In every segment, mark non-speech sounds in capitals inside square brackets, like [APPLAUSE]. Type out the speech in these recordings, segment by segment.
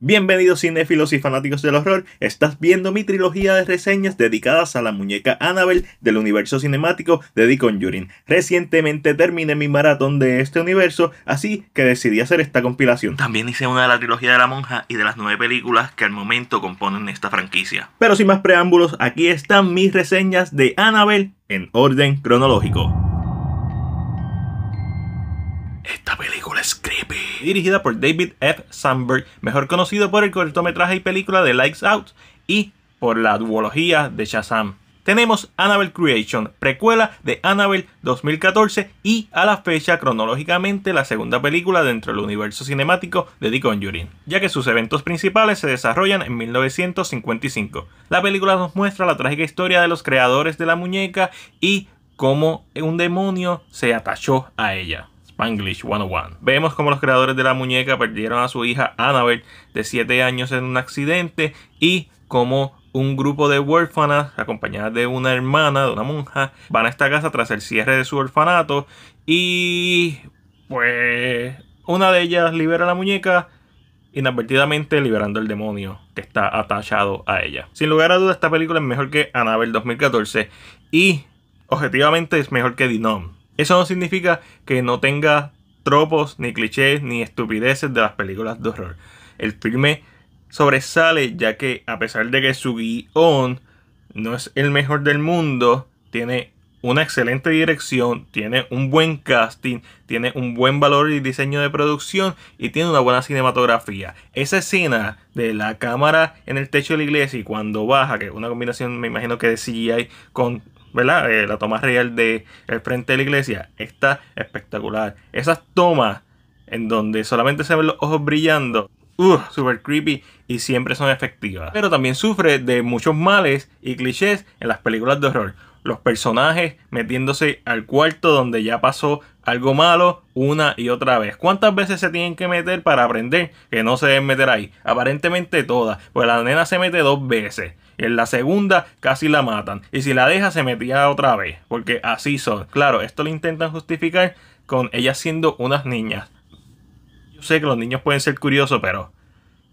Bienvenidos cinéfilos y fanáticos del horror, estás viendo mi trilogía de reseñas dedicadas a la muñeca Annabelle del universo cinemático de The Conjuring. Recientemente terminé mi maratón de este universo, así que decidí hacer esta compilación. También hice una de la trilogía de la monja y de las nueve películas que al momento componen esta franquicia. Pero sin más preámbulos, aquí están mis reseñas de Annabelle en orden cronológico. Esta película es creepy. Dirigida por David F. Sandberg, mejor conocido por el cortometraje y película de Lights Out y por la duología de Shazam. Tenemos Annabelle Creation, precuela de Annabelle 2014 y a la fecha cronológicamente la segunda película dentro del universo cinemático de The Conjuring, ya que sus eventos principales se desarrollan en 1955. La película nos muestra la trágica historia de los creadores de la muñeca y cómo un demonio se atachó a ella. Spanglish 101. Vemos como los creadores de la muñeca perdieron a su hija Annabel de 7 años en un accidente y como un grupo de huérfanas acompañadas de una hermana, de una monja, van a esta casa tras el cierre de su orfanato y pues una de ellas libera la muñeca inadvertidamente liberando el demonio que está atachado a ella. Sin lugar a duda esta película es mejor que Annabel 2014 y objetivamente es mejor que Dinom eso no significa que no tenga tropos, ni clichés, ni estupideces de las películas de horror. El filme sobresale ya que a pesar de que su guion no es el mejor del mundo, tiene una excelente dirección, tiene un buen casting, tiene un buen valor y diseño de producción y tiene una buena cinematografía. Esa escena de la cámara en el techo de la iglesia y cuando baja, que es una combinación me imagino que de CGI con ¿verdad? Eh, la toma real de el frente de la iglesia está espectacular. Esas tomas en donde solamente se ven los ojos brillando, uh, super creepy y siempre son efectivas. Pero también sufre de muchos males y clichés en las películas de horror. Los personajes metiéndose al cuarto donde ya pasó algo malo una y otra vez. ¿Cuántas veces se tienen que meter para aprender que no se deben meter ahí? Aparentemente todas, pues la nena se mete dos veces. En la segunda casi la matan. Y si la deja se metía otra vez. Porque así son. Claro, esto lo intentan justificar con ellas siendo unas niñas. Yo sé que los niños pueden ser curiosos, pero...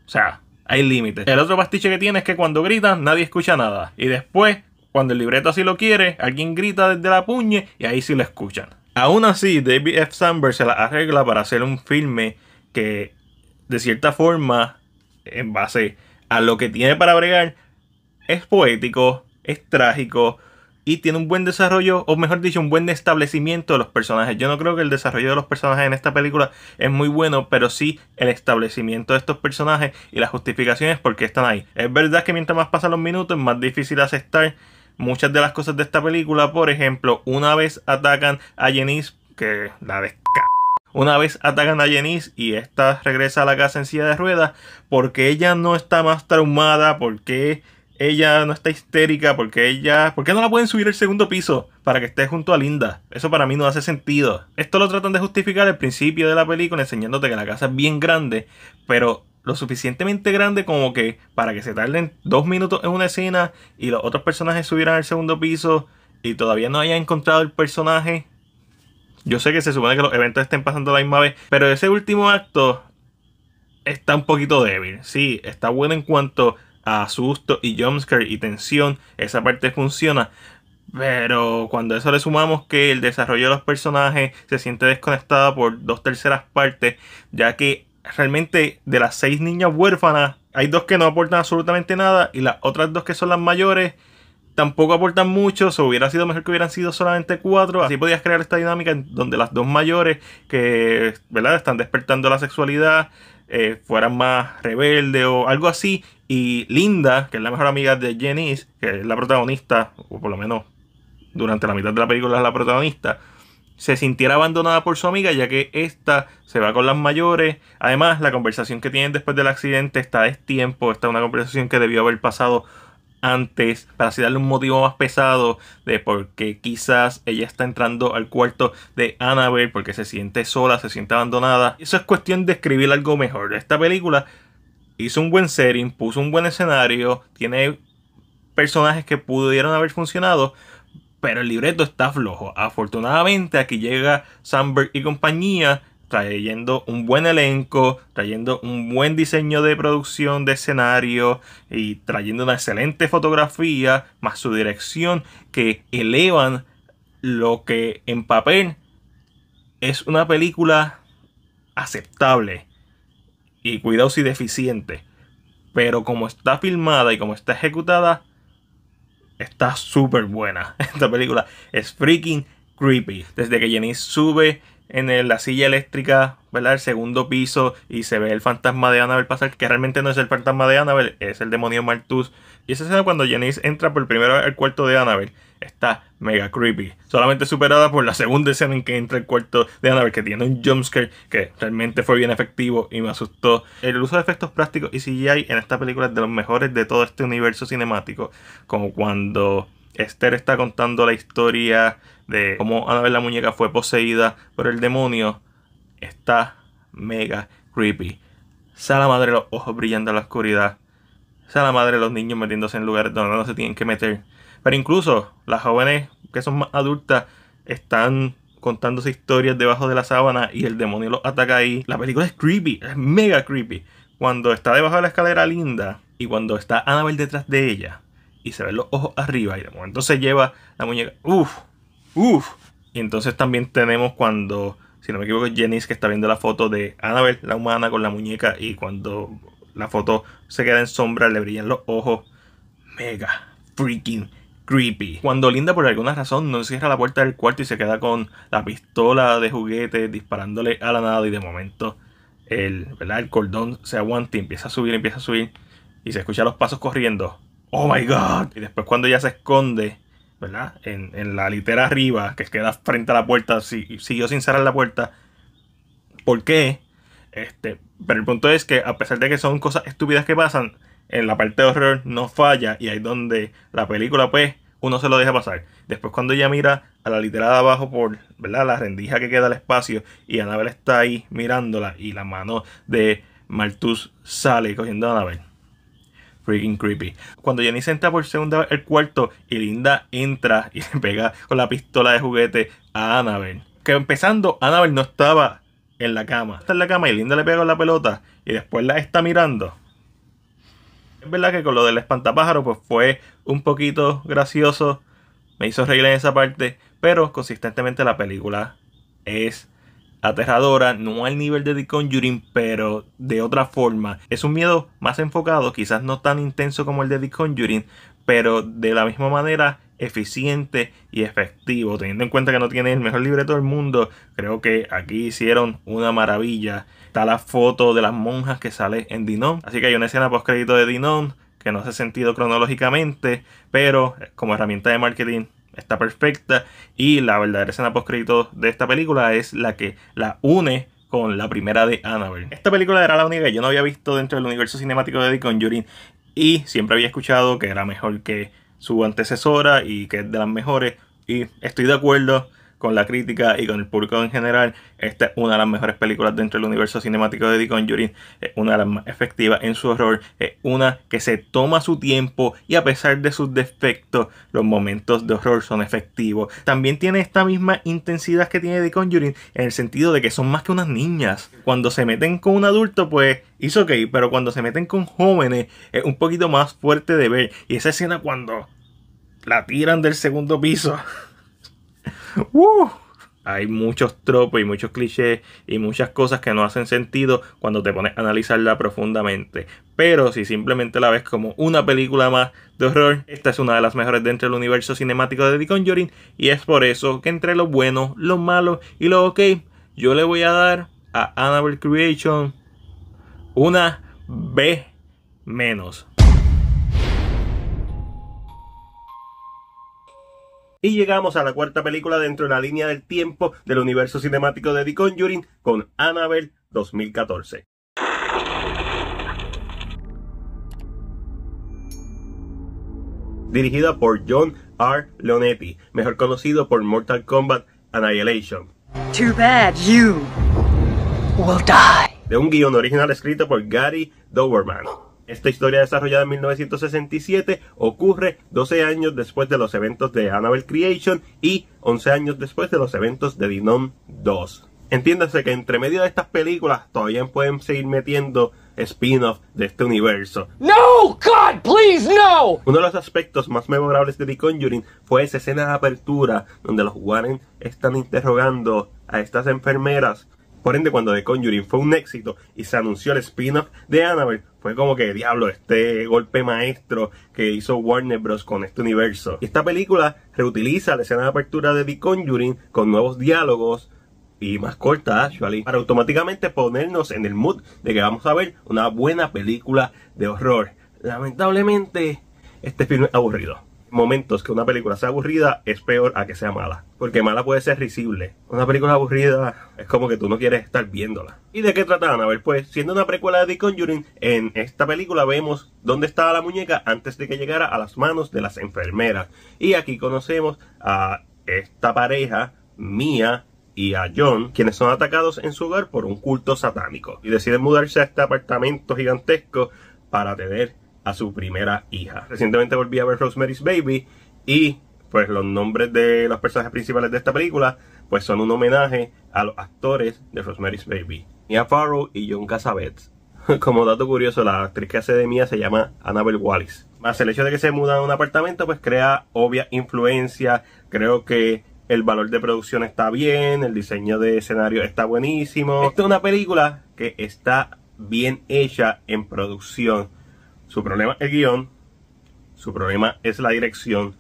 O sea, hay límites. El otro pastiche que tiene es que cuando gritan nadie escucha nada. Y después, cuando el libreto así lo quiere, alguien grita desde la puñe y ahí sí lo escuchan. Aún así, David F. Sandberg se la arregla para hacer un filme que, de cierta forma, en base a lo que tiene para bregar, es poético, es trágico y tiene un buen desarrollo, o mejor dicho, un buen establecimiento de los personajes. Yo no creo que el desarrollo de los personajes en esta película es muy bueno, pero sí el establecimiento de estos personajes y las justificaciones por qué están ahí. Es verdad que mientras más pasan los minutos, es más difícil aceptar muchas de las cosas de esta película. Por ejemplo, una vez atacan a Jenice, que la desca. Una vez atacan a Jenice y esta regresa a la casa en silla de ruedas, porque ella no está más traumada, porque ella no está histérica, porque ella... ¿Por qué no la pueden subir al segundo piso para que esté junto a Linda? Eso para mí no hace sentido. Esto lo tratan de justificar al principio de la película enseñándote que la casa es bien grande, pero lo suficientemente grande como que para que se tarden dos minutos en una escena y los otros personajes subieran al segundo piso y todavía no hayan encontrado el personaje. Yo sé que se supone que los eventos estén pasando la misma vez, pero ese último acto está un poquito débil. Sí, está bueno en cuanto a susto y jumpscare y tensión, esa parte funciona. Pero cuando eso le sumamos que el desarrollo de los personajes se siente desconectado por dos terceras partes, ya que realmente de las seis niñas huérfanas, hay dos que no aportan absolutamente nada y las otras dos que son las mayores tampoco aportan mucho. Se hubiera sido mejor que hubieran sido solamente cuatro. Así podías crear esta dinámica en donde las dos mayores que ¿verdad? están despertando la sexualidad eh, fueran más rebeldes o algo así y Linda, que es la mejor amiga de Janice, que es la protagonista, o por lo menos durante la mitad de la película es la protagonista, se sintiera abandonada por su amiga ya que esta se va con las mayores. Además, la conversación que tienen después del accidente está de tiempo, está una conversación que debió haber pasado antes para así darle un motivo más pesado de por qué quizás ella está entrando al cuarto de Annabelle porque se siente sola, se siente abandonada. Eso es cuestión de escribir algo mejor. Esta película hizo un buen setting, puso un buen escenario, tiene personajes que pudieron haber funcionado, pero el libreto está flojo. Afortunadamente aquí llega Sandberg y compañía trayendo un buen elenco, trayendo un buen diseño de producción de escenario y trayendo una excelente fotografía, más su dirección, que elevan lo que en papel es una película aceptable y cuidado si deficiente. Pero como está filmada y como está ejecutada, está súper buena [LAUGHS] esta película. Es freaking creepy. Desde que Jenny sube en la silla eléctrica, ¿verdad? El segundo piso y se ve el fantasma de Annabelle pasar, que realmente no es el fantasma de Annabelle, es el demonio Martus y esa escena cuando Janice entra por primera vez al cuarto de Annabelle está mega creepy. Solamente superada por la segunda escena en que entra el cuarto de Annabelle, que tiene un jumpscare que realmente fue bien efectivo y me asustó. El uso de efectos prácticos y CGI en esta película es de los mejores de todo este universo cinemático. Como cuando Esther está contando la historia de cómo Annabelle la muñeca fue poseída por el demonio. Está mega creepy. Sala madre los ojos brillando de la oscuridad o sea, la madre de los niños metiéndose en lugares donde no se tienen que meter. Pero incluso las jóvenes que son más adultas están contándose historias debajo de la sábana y el demonio los ataca ahí. La película es creepy, es mega creepy. Cuando está debajo de la escalera linda y cuando está Annabel detrás de ella y se ven los ojos arriba y de momento se lleva la muñeca. Uf, uf. Y entonces también tenemos cuando, si no me equivoco, Jenice que está viendo la foto de Annabel la humana, con la muñeca y cuando la foto se queda en sombra, le brillan los ojos. Mega freaking creepy. Cuando Linda por alguna razón no cierra la puerta del cuarto y se queda con la pistola de juguete disparándole a la nada y de momento el, el cordón se aguanta y empieza a subir, empieza a subir y se escucha los pasos corriendo. Oh my god. Y después cuando ella se esconde, ¿verdad? En, la litera arriba que queda frente a la puerta, si, siguió sin cerrar la puerta. ¿Por qué? Este, pero el punto es que a pesar de que son cosas estúpidas que pasan, en la parte de horror no falla y ahí donde la película pues uno se lo deja pasar. Después cuando ella mira a la litera de abajo por ¿verdad? la rendija que queda al espacio y Anabel está ahí mirándola y la mano de maltus sale cogiendo a Anabel. Freaking creepy. Cuando Jenny entra por segunda vez el cuarto y Linda entra y [LAUGHS] le pega con la pistola de juguete a Annabel. Que empezando, Annabel no estaba en la cama. Está en la cama y Linda le pega la pelota y después la está mirando. Es verdad que con lo del espantapájaro pues fue un poquito gracioso. Me hizo reír en esa parte. Pero consistentemente la película es aterradora. No al nivel de The Conjuring, pero de otra forma. Es un miedo más enfocado, quizás no tan intenso como el de The Conjuring. Pero de la misma manera eficiente y efectivo. Teniendo en cuenta que no tiene el mejor libreto del mundo, creo que aquí hicieron una maravilla. Está la foto de las monjas que sale en Dinon. Así que hay una escena post de Dinon que no hace sentido cronológicamente, pero como herramienta de marketing está perfecta. Y la verdadera escena post de esta película es la que la une con la primera de Annabelle. Esta película era la única que yo no había visto dentro del universo cinemático de The Conjuring y siempre había escuchado que era mejor que su antecesora y que es de las mejores. Y estoy de acuerdo con la crítica y con el público en general. Esta es una de las mejores películas dentro del universo cinemático de The Conjuring. Es una de las más efectivas en su horror. Es una que se toma su tiempo y a pesar de sus defectos, los momentos de horror son efectivos. También tiene esta misma intensidad que tiene The Conjuring en el sentido de que son más que unas niñas. Cuando se meten con un adulto, pues hizo ok, pero cuando se meten con jóvenes es un poquito más fuerte de ver. Y esa escena cuando la tiran del segundo piso. [LAUGHS] Hay muchos tropos y muchos clichés y muchas cosas que no hacen sentido cuando te pones a analizarla profundamente. Pero si simplemente la ves como una película más de horror, esta es una de las mejores dentro del universo cinemático de The Conjuring. Y es por eso que entre lo bueno, lo malo y lo ok, yo le voy a dar a Annabelle Creation una B menos. Y llegamos a la cuarta película dentro de la línea del tiempo del universo cinemático de The Conjuring con Annabelle 2014. Dirigida por John R. Leonetti, mejor conocido por Mortal Kombat Annihilation. De un guion original escrito por Gary Doberman. Esta historia desarrollada en 1967 ocurre 12 años después de los eventos de Annabelle Creation y 11 años después de los eventos de Dinon 2. Entiéndase que entre medio de estas películas todavía pueden seguir metiendo spin-off de este universo. No, God, please, no. Uno de los aspectos más memorables de The Conjuring fue esa escena de apertura donde los Warren están interrogando a estas enfermeras por ende, cuando The Conjuring fue un éxito y se anunció el spin-off de Annabelle, fue como que, diablo, este golpe maestro que hizo Warner Bros. con este universo. esta película reutiliza la escena de apertura de The Conjuring con nuevos diálogos, y más corta, actually, para automáticamente ponernos en el mood de que vamos a ver una buena película de horror. Lamentablemente, este film es aburrido momentos que una película sea aburrida es peor a que sea mala. Porque mala puede ser risible. Una película aburrida es como que tú no quieres estar viéndola. ¿Y de qué a ver Pues siendo una precuela de The Conjuring, en esta película vemos dónde estaba la muñeca antes de que llegara a las manos de las enfermeras. Y aquí conocemos a esta pareja, Mia y a John, quienes son atacados en su hogar por un culto satánico. Y deciden mudarse a este apartamento gigantesco para tener a su primera hija. Recientemente volví a ver Rosemary's Baby y pues los nombres de los personajes principales de esta película pues son un homenaje a los actores de Rosemary's Baby. Mia Farrow y John Cassavetes. [LAUGHS] Como dato curioso, la actriz que hace de Mia se llama Annabel Wallis. Más el hecho de que se muda a un apartamento pues crea obvia influencia. Creo que el valor de producción está bien, el diseño de escenario está buenísimo. Esta es una película que está bien hecha en producción. Su problema es el guión, su problema es la dirección,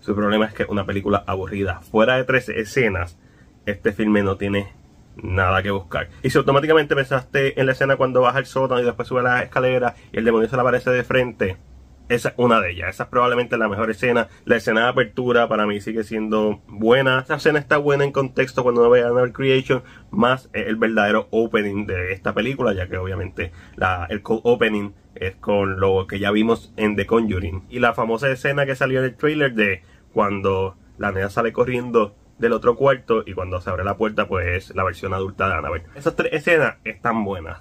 su problema es que es una película aburrida. Fuera de tres escenas, este filme no tiene nada que buscar. Y si automáticamente pensaste en la escena cuando baja el sótano y después sube la escalera y el demonio se le aparece de frente, esa es una de ellas. Esa es probablemente la mejor escena. La escena de apertura para mí sigue siendo buena. Esa escena está buena en contexto cuando uno ve Annabelle Creation, más el verdadero opening de esta película, ya que obviamente el cold opening es con lo que ya vimos en The Conjuring. Y la famosa escena que salió en el trailer de cuando la nena sale corriendo del otro cuarto y cuando se abre la puerta pues es la versión adulta de Annabelle. Esas tres escenas están buenas.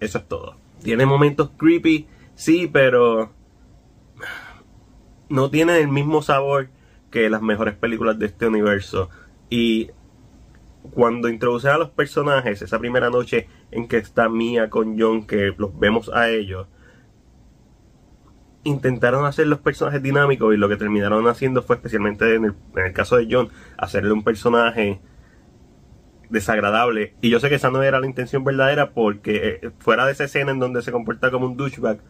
Eso es todo. Tiene momentos creepy, sí, pero no tiene el mismo sabor que las mejores películas de este universo. Y cuando introducen a los personajes, esa primera noche en que está Mia con John, que los vemos a ellos, intentaron hacer los personajes dinámicos y lo que terminaron haciendo fue, especialmente en el, caso de John, hacerle un personaje desagradable. Y yo sé que esa no era la intención verdadera porque eh, fuera de esa escena en donde se comporta como un douchebag,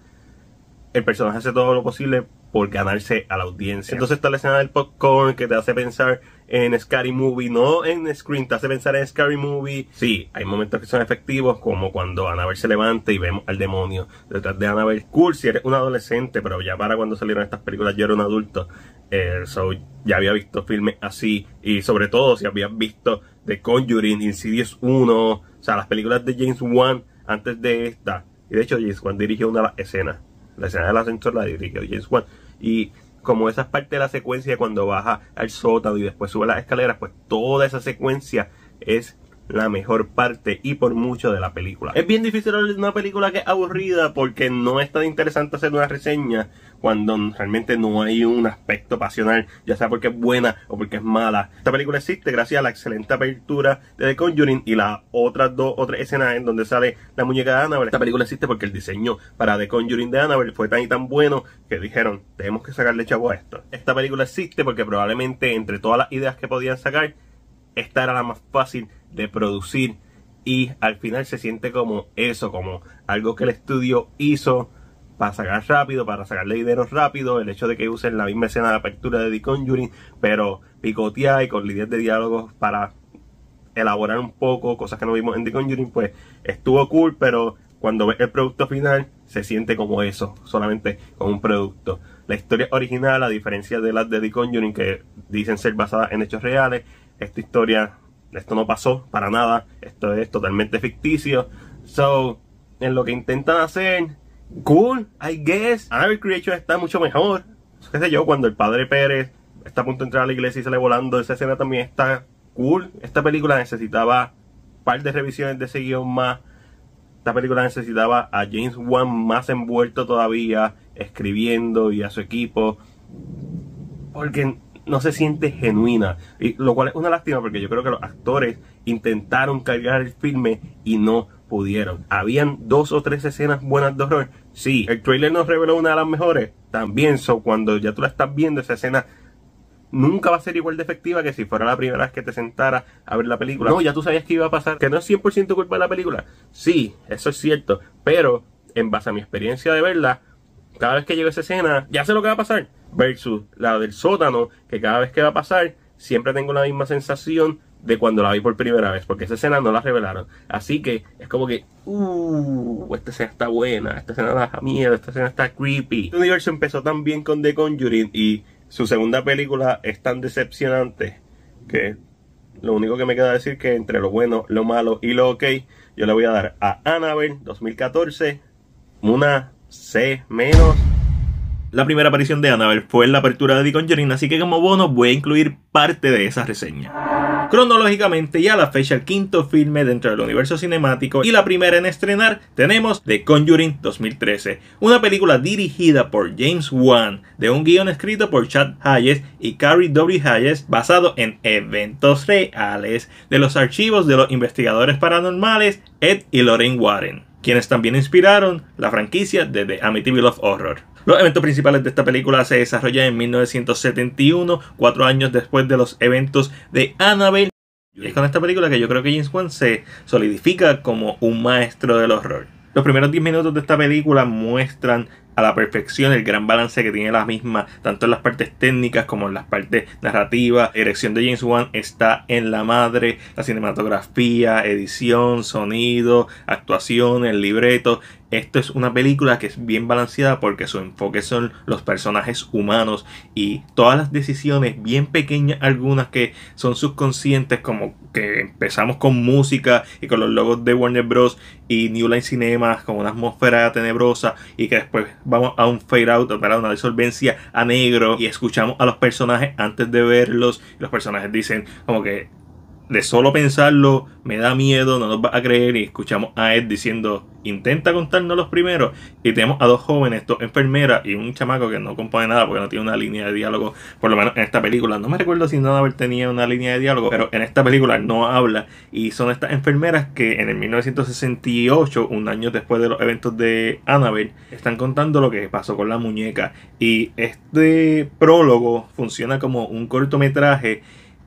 el personaje hace todo lo posible por ganarse a la audiencia. Entonces está la escena del popcorn que te hace pensar en Scary Movie, no en Scream, te hace pensar en Scary Movie. Sí, hay momentos que son efectivos, como cuando Annabelle se levanta y vemos al demonio detrás de Annabelle. Cool, si eres un adolescente, pero ya para cuando salieron estas películas yo era un adulto. Eh, ya había visto filmes así, y sobre todo si habías visto The Conjuring, Insidious 1, o sea, las películas de James Wan antes de esta. Y de hecho James Wan dirigió una de las escenas la escena del ascensor la dirigió James Wan. Y como esa es parte de la secuencia cuando baja al sótano y después sube las escaleras, pues toda esa secuencia es la mejor parte y por mucho de la película. Es bien difícil hablar de una película que es aburrida porque no es tan interesante hacer una reseña cuando realmente no hay un aspecto pasional, ya sea porque es buena o porque es mala. Esta película existe gracias a la excelente apertura de The Conjuring y las otras dos o tres escenas en donde sale la muñeca de Annabelle. Esta película existe porque el diseño para The Conjuring de Annabelle fue tan y tan bueno que dijeron, tenemos que sacarle chavo a esto. Esta película existe porque probablemente entre todas las ideas que podían sacar, esta era la más fácil de producir y al final se siente como eso, como algo que el estudio hizo para sacar rápido, para sacar dinero rápido, el hecho de que usen la misma escena de apertura de The Conjuring, pero picoteada y con líderes de diálogos para elaborar un poco cosas que no vimos en The Conjuring, pues estuvo cool, pero cuando ves el producto final se siente como eso, solamente con un producto. La historia original, a diferencia de las de The Conjuring que dicen ser basadas en hechos reales, esta historia, esto no pasó para nada, esto es totalmente ficticio. So, en lo que intentan hacer, cool, I guess. Annabelle Creation está mucho mejor. Qué sé yo, cuando el padre Pérez está a punto de entrar a la iglesia y sale volando, esa escena también está cool. Esta película necesitaba un par de revisiones de ese guión más. Esta película necesitaba a James Wan más envuelto todavía, escribiendo y a su equipo. Porque no se siente genuina. Y lo cual es una lástima porque yo creo que los actores intentaron cargar el filme y no pudieron. Habían dos o tres escenas buenas de horror. Sí, el trailer nos reveló una de las mejores. También, son cuando ya tú la estás viendo, esa escena nunca va a ser igual de efectiva que si fuera la primera vez que te sentara a ver la película. No, ya tú sabías que iba a pasar. Que no es 100% culpa de la película. Sí, eso es cierto. Pero, en base a mi experiencia de verla, cada vez que llega esa escena, ya sé lo que va a pasar. Versus la del sótano, que cada vez que va a pasar, siempre tengo la misma sensación de cuando la vi por primera vez, porque esa escena no la revelaron. Así que es como que, uh, esta escena está buena, esta escena da miedo, esta escena está creepy. El este universo empezó tan bien con The Conjuring y su segunda película es tan decepcionante que lo único que me queda decir que entre lo bueno, lo malo y lo ok, yo le voy a dar a Annabelle 2014 una C menos. La primera aparición de Annabelle fue en la apertura de The Conjuring, así que como bono voy a incluir parte de esa reseña. Cronológicamente ya a la fecha el quinto filme dentro del universo cinemático y la primera en estrenar tenemos The Conjuring 2013, una película dirigida por James Wan, de un guion escrito por Chad Hayes y Carrie W. Hayes basado en eventos reales de los archivos de los investigadores paranormales Ed y Lorraine Warren, quienes también inspiraron la franquicia de The Amityville of Horror. Los eventos principales de esta película se desarrollan en 1971, cuatro años después de los eventos de Annabelle. Y es con esta película que yo creo que James Wan se solidifica como un maestro del horror. Los primeros 10 minutos de esta película muestran a la perfección el gran balance que tiene la misma, tanto en las partes técnicas como en las partes narrativas. La dirección de James Wan está en la madre, la cinematografía, edición, sonido, actuación, el libreto. Esto es una película que es bien balanceada porque su enfoque son los personajes humanos y todas las decisiones, bien pequeñas algunas que son subconscientes, como que empezamos con música y con los logos de Warner Bros. y New Line Cinema, con una atmósfera tenebrosa y que después vamos a un fade out, para una disolvencia a negro y escuchamos a los personajes antes de verlos. Los personajes dicen como que de solo pensarlo me da miedo, no nos va a creer. Y escuchamos a Ed diciendo, intenta contarnos los primeros. Y tenemos a dos jóvenes, dos enfermeras y un chamaco que no compone nada porque no tiene una línea de diálogo, por lo menos en esta película. No me recuerdo si nada tenía una línea de diálogo, pero en esta película no habla. Y son estas enfermeras que en el 1968, un año después de los eventos de Annabelle, están contando lo que pasó con la muñeca. Y este prólogo funciona como un cortometraje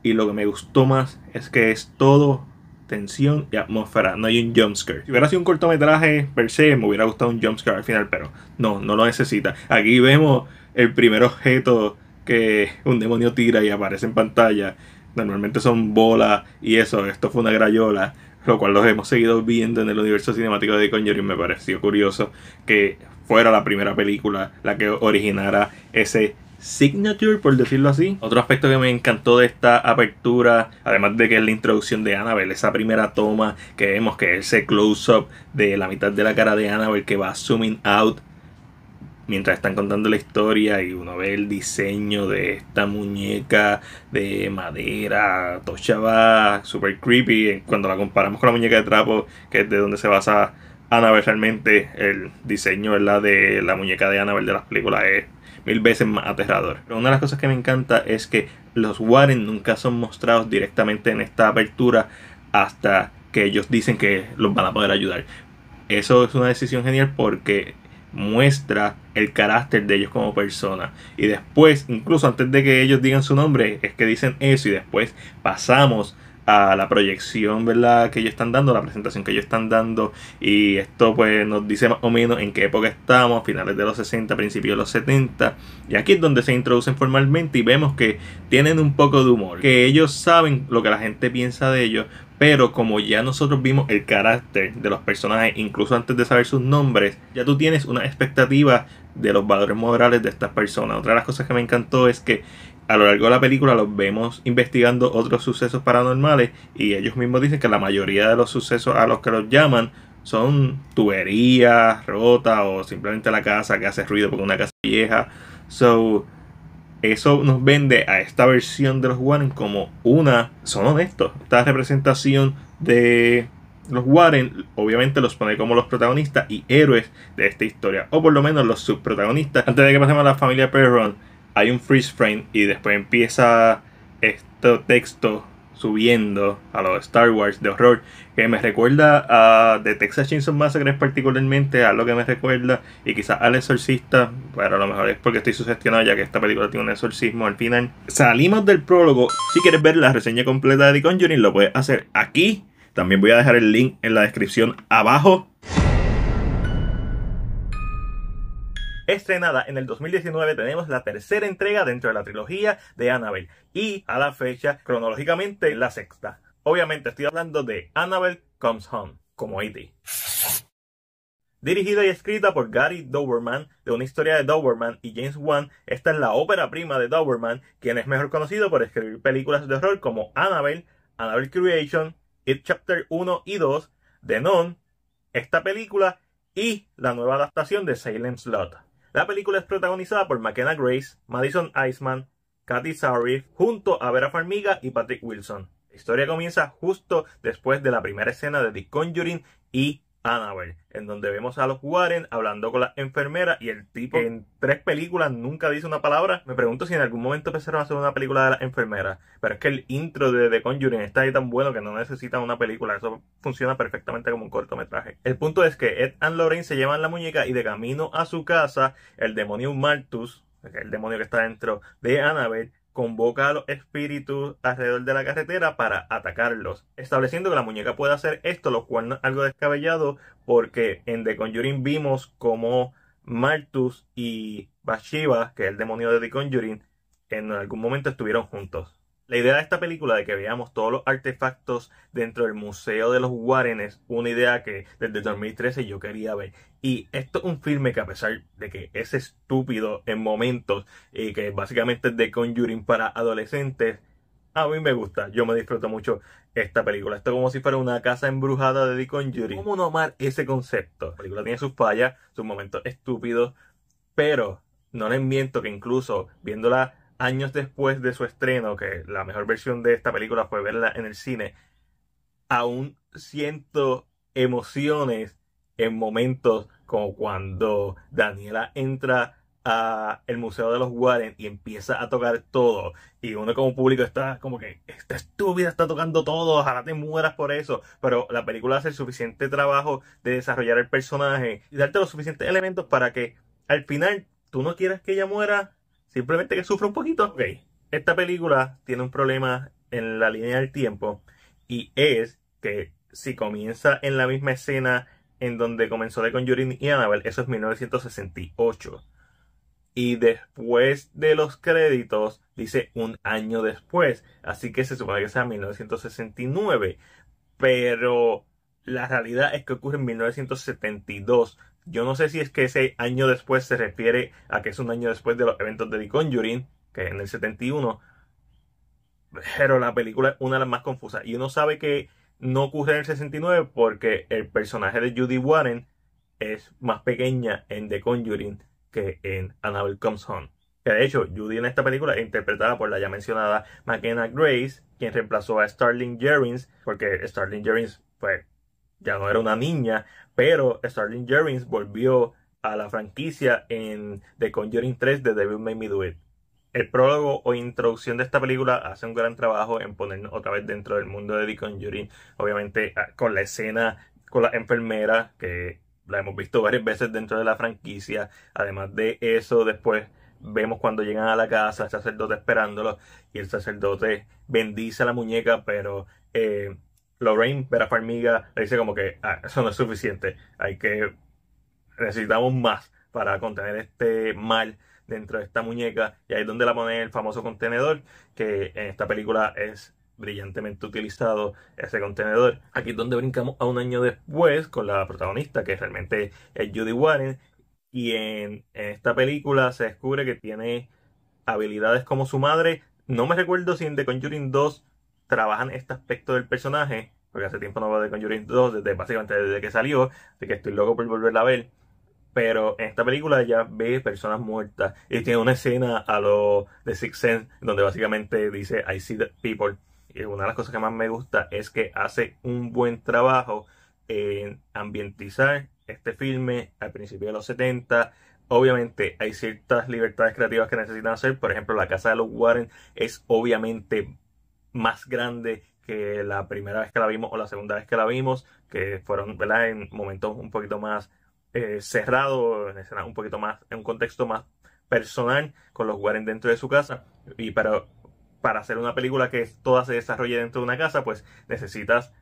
y lo que me gustó más es que es todo tensión y atmósfera, no hay un jumpscare. Si hubiera sido un cortometraje per se, me hubiera gustado un jumpscare al final, pero no, no lo necesita. Aquí vemos el primer objeto que un demonio tira y aparece en pantalla. Normalmente son bolas y eso, esto fue una grayola, lo cual los hemos seguido viendo en el universo cinemático de Conjuring. Me pareció curioso que fuera la primera película la que originara ese signature, por decirlo así. Otro aspecto que me encantó de esta apertura, además de que es la introducción de Annabelle, esa primera toma que vemos, que es ese close-up de la mitad de la cara de Annabelle que va zooming out mientras están contando la historia y uno ve el diseño de esta muñeca de madera, tochaba, super creepy, cuando la comparamos con la muñeca de trapo, que es de donde se basa Annabelle realmente, el diseño de la muñeca de Annabelle de las películas es mil veces más aterrador. una de las cosas que me encanta es que los Warren nunca son mostrados directamente en esta apertura hasta que ellos dicen que los van a poder ayudar. Eso es una decisión genial porque muestra el carácter de ellos como persona. Y después, incluso antes de que ellos digan su nombre, es que dicen eso y después pasamos a la proyección ¿verdad? que ellos están dando, la presentación que ellos están dando. Y esto pues nos dice más o menos en qué época estamos, finales de los 60, principios de los 70. Y aquí es donde se introducen formalmente y vemos que tienen un poco de humor. Que ellos saben lo que la gente piensa de ellos. Pero como ya nosotros vimos el carácter de los personajes, incluso antes de saber sus nombres, ya tú tienes una expectativa de los valores morales de estas personas. Otra de las cosas que me encantó es que a lo largo de la película los vemos investigando otros sucesos paranormales y ellos mismos dicen que la mayoría de los sucesos a los que los llaman son tuberías rotas o simplemente la casa que hace ruido porque una casa vieja. So, eso nos vende a esta versión de los Warren como una, son honestos, esta representación de los Warren obviamente los pone como los protagonistas y héroes de esta historia, o por lo menos los subprotagonistas. Antes de que pasemos a la familia Perron, hay un freeze frame y después empieza este texto subiendo a los Star Wars de horror que me recuerda a The Texas Chainsaw Massacre particularmente a lo que me recuerda y quizás al exorcista pero a lo mejor es porque estoy sugestionado ya que esta película tiene un exorcismo al final salimos del prólogo si quieres ver la reseña completa de The Conjuring lo puedes hacer aquí también voy a dejar el link en la descripción abajo estrenada en el 2019, tenemos la tercera entrega dentro de la trilogía de Annabelle y a la fecha, cronológicamente, la sexta. Obviamente estoy hablando de Annabelle Comes Home, como E.T. Dirigida y escrita por Gary Doberman, de una historia de Doberman y James Wan, esta es la ópera prima de Doberman, quien es mejor conocido por escribir películas de horror como Annabelle, Annabelle Creation, It Chapter 1 y 2, The Nun, esta película y la nueva adaptación de Silent Slot. La película es protagonizada por McKenna Grace, Madison Iceman, Kathy Sarif, junto a Vera Farmiga y Patrick Wilson. La historia comienza justo después de la primera escena de The Conjuring y Annabelle, en donde vemos a los Warren hablando con la enfermera y el tipo en tres películas nunca dice una palabra. Me pregunto si en algún momento empezaron a hacer una película de la enfermera pero es que el intro de The Conjuring está ahí tan bueno que no necesita una película, eso funciona perfectamente como un cortometraje. El punto es que Ed and Lorraine se llevan la muñeca y de camino a su casa, el demonio Martus, el demonio que está dentro de Annabelle, convoca a los espíritus alrededor de la carretera para atacarlos, estableciendo que la muñeca puede hacer esto, lo cual no es algo descabellado, porque en The Conjuring vimos como Martus y Bathsheba, que es el demonio de The Conjuring, en algún momento estuvieron juntos. La idea de esta película de que veamos todos los artefactos dentro del Museo de los Warren una idea que desde 2013 yo quería ver. Y esto es un filme que a pesar de que es estúpido en momentos y que básicamente es de Conjuring para adolescentes, a mí me gusta, yo me disfruto mucho esta película. Esto es como si fuera una casa embrujada de The Conjuring. ¿Cómo nomar ese concepto? La película tiene sus fallas, sus momentos estúpidos, pero no les miento que incluso viéndola años después de su estreno, que la mejor versión de esta película fue verla en el cine, aún siento emociones en momentos como cuando Daniela entra a el Museo de los Warren y empieza a tocar todo. Y uno como público está como que, esta estúpida está tocando todo, ojalá te mueras por eso. Pero la película hace el suficiente trabajo de desarrollar el personaje y darte los suficientes elementos para que al final tú no quieras que ella muera, Simplemente que sufre un poquito. esta película tiene un problema en la línea del tiempo y es que si comienza en la misma escena en donde comenzó con Conjuring y Annabelle, eso es 1968. Y después de los créditos dice un año después, así que se supone que sea 1969, pero la realidad es que ocurre en 1972, yo no sé si es que ese año después se refiere a que es un año después de los eventos de The Conjuring, que en el 71. Pero la película es una de las más confusas. Y uno sabe que no ocurre en el 69 porque el personaje de Judy Warren es más pequeña en The Conjuring que en Annabelle Comes Home. Que de hecho, Judy en esta película es interpretada por la ya mencionada McKenna Grace, quien reemplazó a Starling Jerrins, porque Starling Jerrins fue ya no era una niña, pero Starling Jervis volvió a la franquicia en The Conjuring 3 de Devil May Me Do It. El prólogo o introducción de esta película hace un gran trabajo en ponernos otra vez dentro del mundo de The Conjuring, obviamente ah, con la escena con la enfermera que la hemos visto varias veces dentro de la franquicia. Además de eso, después vemos cuando llegan a la casa el sacerdote esperándolo y el sacerdote bendice la muñeca, pero eh, Lorraine Vera Farmiga le dice como que ah, eso no es suficiente, hay que necesitamos más para contener este mal dentro de esta muñeca y ahí es donde la pone el famoso contenedor que en esta película es brillantemente utilizado ese contenedor. Aquí es donde brincamos a un año después con la protagonista que realmente es Judy Warren y en esta película se descubre que tiene habilidades como su madre. No me recuerdo si en The Conjuring 2 trabajan este aspecto del personaje, porque hace tiempo no veo de Conjuring 2, desde, básicamente desde que salió, de que estoy loco por volverla a ver. Pero en esta película ya ve personas muertas y tiene una escena a lo de Six Sense donde básicamente dice I see the people. Y una de las cosas que más me gusta es que hace un buen trabajo en ambientizar este filme al principio de los 70, obviamente hay ciertas libertades creativas que necesitan hacer. Por ejemplo, la casa de los Warren es obviamente más grande que la primera vez que la vimos o la segunda vez que la vimos, que fueron en momentos un poquito más eh, cerrados, un poquito más, en un contexto más personal con los Warren dentro de su casa. Y para, para hacer una película que toda se desarrolle dentro de una casa, pues necesitas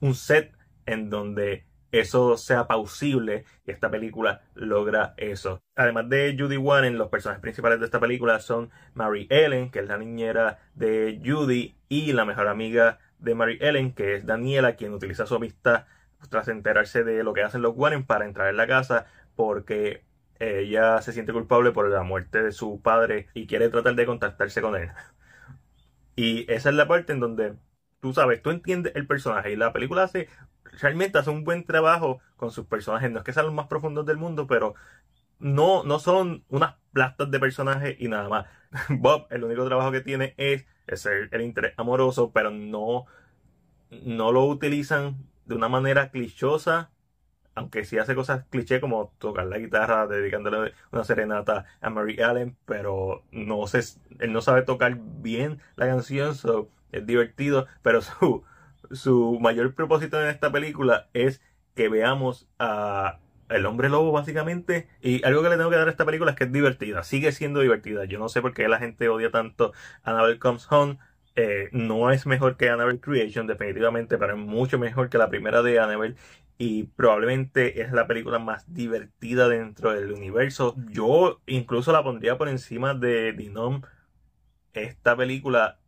un set en donde eso sea pausible y esta película logra eso. Además de Judy Warren, los personajes principales de esta película son Mary Ellen, que es la niñera de Judy, y la mejor amiga de Mary Ellen, que es Daniela, quien utiliza su amistad tras enterarse de lo que hacen los Warren para entrar en la casa porque ella se siente culpable por la muerte de su padre y quiere tratar de contactarse con él. Y esa es la parte en donde tú sabes, tú entiendes el personaje y la película hace realmente hace un buen trabajo con sus personajes. No es que sean los más profundos del mundo, pero no, no son unas plastas de personajes y nada más. [LAUGHS] Bob, el único trabajo que tiene es, ser el, interés amoroso, pero no, no lo utilizan de una manera clichosa. Aunque sí hace cosas cliché como tocar la guitarra, dedicándole una serenata a Mary Allen, pero no se, él no sabe tocar bien la canción, es divertido, pero su, su mayor propósito en esta película es que veamos a el hombre lobo básicamente y algo que le tengo que dar a esta película es que es divertida sigue siendo divertida yo no sé por qué la gente odia tanto Annabelle Comes Home eh, no es mejor que Annabelle Creation definitivamente pero es mucho mejor que la primera de Annabelle y probablemente es la película más divertida dentro del universo yo incluso la pondría por encima de Dinom esta película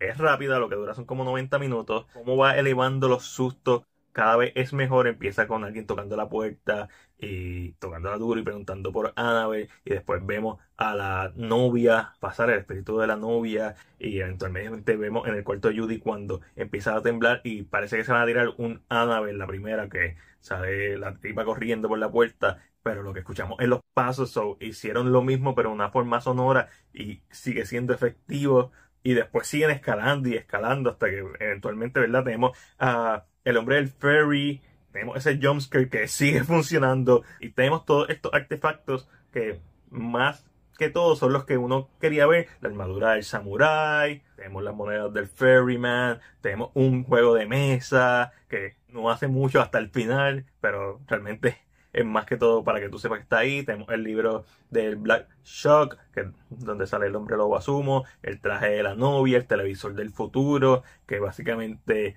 es rápida, lo que dura son como 90 minutos, cómo va elevando los sustos, cada vez es mejor, empieza con alguien tocando la puerta y tocando la duro y preguntando por Annabelle y después vemos a la novia pasar el espíritu de la novia y eventualmente vemos en el cuarto de Judy cuando empieza a temblar y parece que se va a tirar un Annabelle, la primera que sale la va corriendo por la puerta pero lo que escuchamos en los pasos hicieron lo mismo pero de una forma sonora y sigue siendo efectivo y después siguen escalando y escalando hasta que eventualmente, ¿verdad? Tenemos a El Hombre del Ferry, tenemos ese jumpscare que sigue [LAUGHS] funcionando y tenemos todos estos artefactos que más que todos son los que uno quería ver. La armadura del samurai, tenemos las monedas del ferryman, tenemos un juego de mesa que no hace mucho hasta el final, pero realmente es más que todo para que tú sepas que está ahí. Tenemos el libro del Black Shock, que, donde sale el hombre lobo asumo, el traje de la novia, el televisor del futuro, que básicamente,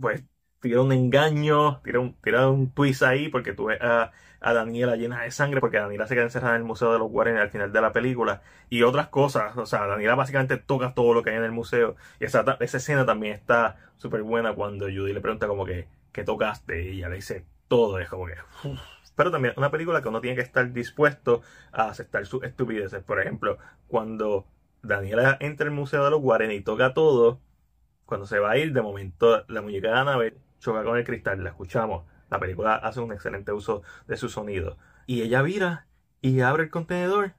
pues, tira un engaño, tira un, un twist ahí, porque tú ves a, Daniela llena de sangre, porque Daniela se queda encerrada en el Museo de los Warren al final de la película, y otras cosas, o sea, Daniela básicamente toca todo lo que hay en el museo, y esa, esa escena también está súper buena cuando Judy le pregunta como que, ¿qué tocaste? Y ella le dice, todo. Es como que. Pero también una película que uno tiene que estar dispuesto a aceptar sus estupideces. Por ejemplo, cuando Daniela entra al Museo de los Warren y toca todo, cuando se va a ir, de momento la muñeca de Annabelle choca con el cristal, la escuchamos. La película hace un excelente uso de su sonido. Y ella vira y abre el contenedor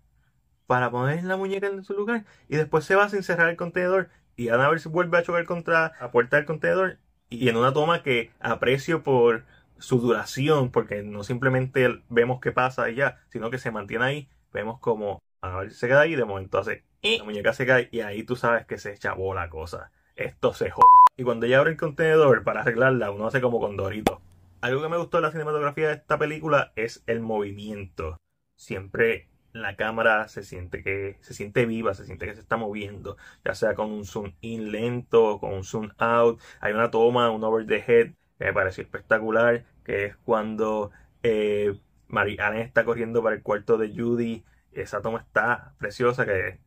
para poner la muñeca en su lugar y después se va sin cerrar el contenedor y Annabelle vuelve a chocar contra la puerta del contenedor y en una toma que aprecio por su duración, porque no simplemente vemos qué pasa y ya, sino que se mantiene ahí, vemos como se queda ahí de momento hace, Y la muñeca se cae y ahí tú sabes que se chavó la cosa. Esto se joda. Y cuando ella abre el contenedor para arreglarla, uno hace como con Dorito. Algo que me gustó de la cinematografía de esta película es el movimiento. Siempre la cámara se siente que se siente viva, se siente que se está moviendo, ya sea con un zoom in lento, con un zoom out, hay una toma, un over the head me pareció espectacular, que es cuando eh, Marianne está corriendo para el cuarto de Judy. Esa toma está preciosa, que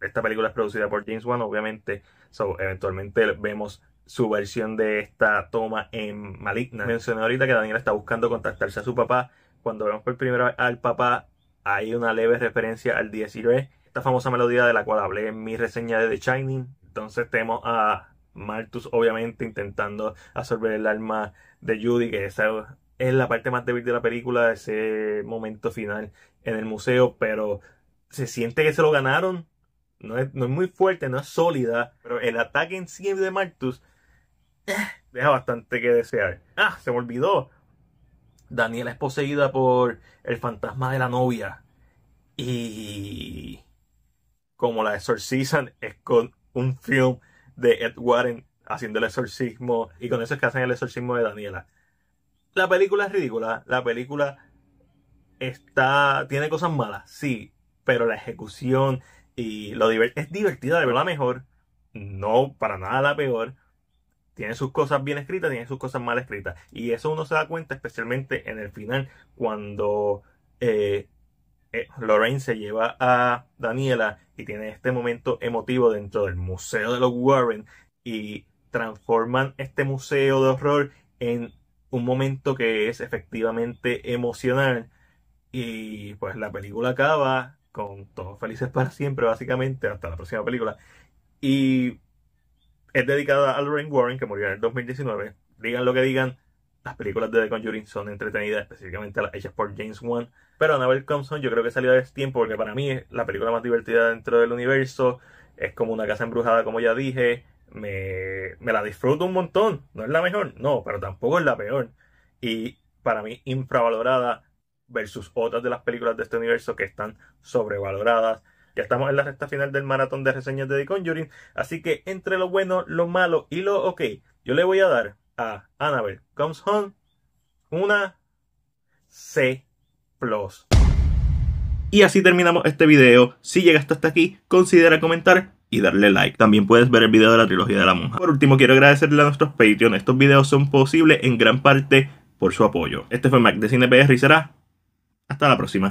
esta película es producida por James Wan, obviamente. So, eventualmente vemos su versión de esta toma en Maligna. Mencioné ahorita que Daniela está buscando contactarse a su papá. Cuando vemos por primera vez al papá, hay una leve referencia al 10 y Esta famosa melodía de la cual hablé en mi reseña de The Shining. Entonces tenemos a Martus obviamente intentando absorber el alma de Judy, que esa es la parte más débil de la película, ese momento final en el museo, pero se siente que se lo ganaron. No es, muy fuerte, no es sólida, pero el ataque en sí de Martus eh, deja bastante que desear. Ah, se me olvidó. Daniela es poseída por el fantasma de la novia. Y como la exorcizan, es con un film de Ed Warren haciendo el exorcismo y con eso es que hacen el exorcismo de Daniela. La película es ridícula, la película está tiene cosas malas, sí, pero la ejecución y lo divert es divertida de verla mejor, no para nada la peor. Tiene sus cosas bien escritas, tiene sus cosas mal escritas. Y eso uno se da cuenta especialmente en el final cuando eh, eh, Lorraine se lleva a Daniela y tiene este momento emotivo dentro del Museo de los Warren y transforman este museo de horror en un momento que es efectivamente emocional y pues la película acaba con todos felices para siempre básicamente hasta la próxima película y es dedicada a Lorraine Warren que murió en el 2019 digan lo que digan las películas de The Conjuring son entretenidas, específicamente las hechas por James Wan. Pero Annabelle Thompson yo creo que salió de tiempo porque para mí es la película más divertida dentro del universo. Es como una casa embrujada, como ya dije. Me, me la disfruto un montón. No es la mejor, no, pero tampoco es la peor. Y para mí infravalorada versus otras de las películas de este universo que están sobrevaloradas. Ya estamos en la recta final del maratón de reseñas de The Conjuring. Así que entre lo bueno, lo malo y lo ok, yo le voy a dar a Annabelle Comes Home una C. Y así terminamos este video. Si llegaste hasta aquí, considera comentar y darle like. También puedes ver el video de la trilogía de la monja. Por último, quiero agradecerle a nuestros Patreon. Estos videos son posibles en gran parte por su apoyo. Este fue Mac de CinePR y será hasta la próxima.